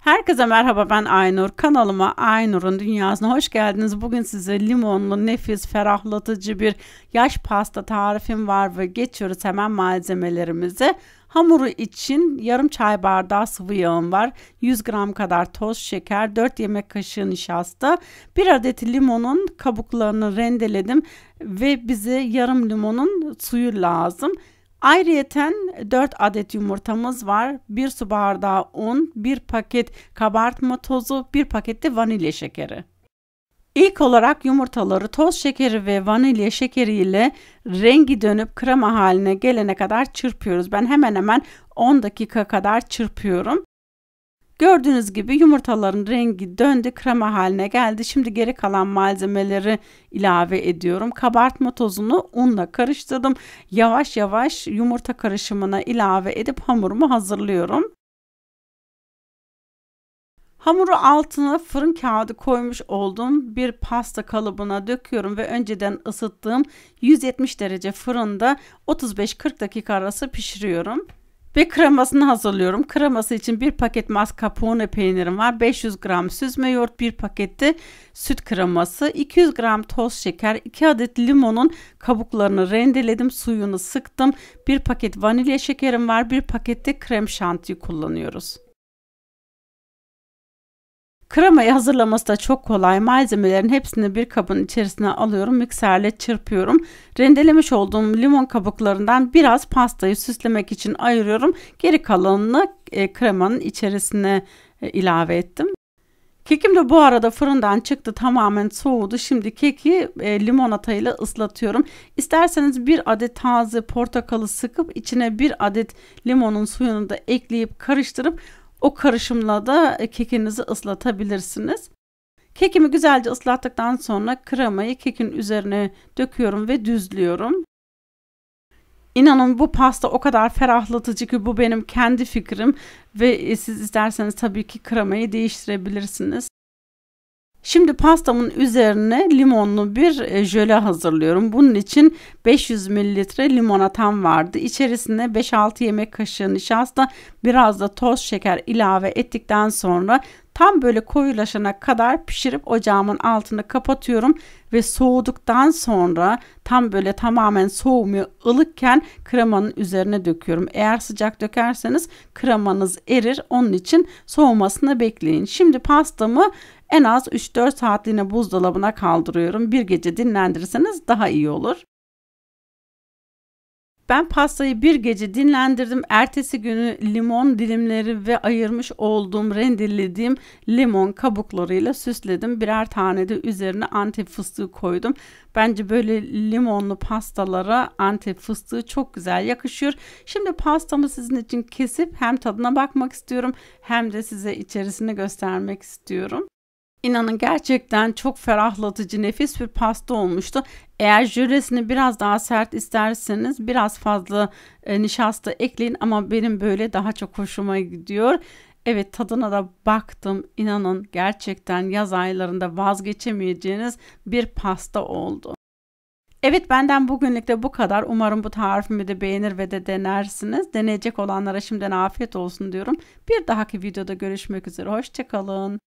Herkese merhaba ben Aynur. Kanalıma Aynur'un dünyasına hoş geldiniz. Bugün size limonlu, nefis, ferahlatıcı bir yaş pasta tarifim var ve geçiyoruz hemen malzemelerimize. Hamuru için yarım çay bardağı sıvı yağım var. 100 gram kadar toz şeker, 4 yemek kaşığı nişasta, 1 adet limonun kabuklarını rendeledim ve bize yarım limonun suyu lazım. Ayrıyeten 4 adet yumurtamız var. 1 su bardağı un, 1 paket kabartma tozu, 1 paket de vanilya şekeri. İlk olarak yumurtaları toz şekeri ve vanilya şekeri ile rengi dönüp krema haline gelene kadar çırpıyoruz. Ben hemen hemen 10 dakika kadar çırpıyorum. Gördüğünüz gibi yumurtaların rengi döndü krema haline geldi. Şimdi geri kalan malzemeleri ilave ediyorum. Kabartma tozunu unla karıştırdım. Yavaş yavaş yumurta karışımına ilave edip hamurumu hazırlıyorum. Hamuru altına fırın kağıdı koymuş oldum bir pasta kalıbına döküyorum ve önceden ısıttığım 170 derece fırında 35-40 dakika arası pişiriyorum. Ve kremasını hazırlıyorum. Kreması için bir paket mascarpone peynirim var. 500 gram süzme yoğurt, bir pakette süt kreması, 200 gram toz şeker, 2 adet limonun kabuklarını rendeledim, suyunu sıktım. Bir paket vanilya şekerim var. Bir pakette krem şantiyi kullanıyoruz. Kremayı hazırlaması da çok kolay. Malzemelerin hepsini bir kabın içerisine alıyorum. Mikserle çırpıyorum. Rendelemiş olduğum limon kabuklarından biraz pastayı süslemek için ayırıyorum. Geri kalanını e, kremanın içerisine e, ilave ettim. Kekim de bu arada fırından çıktı tamamen soğudu. Şimdi keki e, ile ıslatıyorum. İsterseniz bir adet taze portakalı sıkıp içine bir adet limonun suyunu da ekleyip karıştırıp o karışımla da e, kekinizi ıslatabilirsiniz. Kekimi güzelce ıslattıktan sonra kremayı kekin üzerine döküyorum ve düzlüyorum. İnanın bu pasta o kadar ferahlatıcı ki bu benim kendi fikrim ve e, siz isterseniz tabii ki kremayı değiştirebilirsiniz. Şimdi pastamın üzerine limonlu bir e, jöle hazırlıyorum. Bunun için 500 mililitre limonatam vardı. İçerisine 5-6 yemek kaşığı nişasta biraz da toz şeker ilave ettikten sonra Tam böyle koyulaşana kadar pişirip ocağımın altını kapatıyorum ve soğuduktan sonra tam böyle tamamen soğumuyor ılıkken kremanın üzerine döküyorum. Eğer sıcak dökerseniz kremanız erir onun için soğumasını bekleyin. Şimdi pastamı en az 3-4 saatliğine buzdolabına kaldırıyorum. Bir gece dinlendirirseniz daha iyi olur. Ben pastayı bir gece dinlendirdim. Ertesi günü limon dilimleri ve ayırmış olduğum rendelediğim limon kabuklarıyla süsledim. Birer tane de üzerine antep fıstığı koydum. Bence böyle limonlu pastalara antep fıstığı çok güzel yakışıyor. Şimdi pastamı sizin için kesip hem tadına bakmak istiyorum hem de size içerisini göstermek istiyorum. İnanın gerçekten çok ferahlatıcı nefis bir pasta olmuştu. Eğer jöresini biraz daha sert isterseniz biraz fazla e, nişasta ekleyin ama benim böyle daha çok hoşuma gidiyor. Evet tadına da baktım. İnanın gerçekten yaz aylarında vazgeçemeyeceğiniz bir pasta oldu. Evet benden bugünlük de bu kadar. Umarım bu tarifimi de beğenir ve de denersiniz. Deneyecek olanlara şimdiden afiyet olsun diyorum. Bir dahaki videoda görüşmek üzere. Hoşçakalın.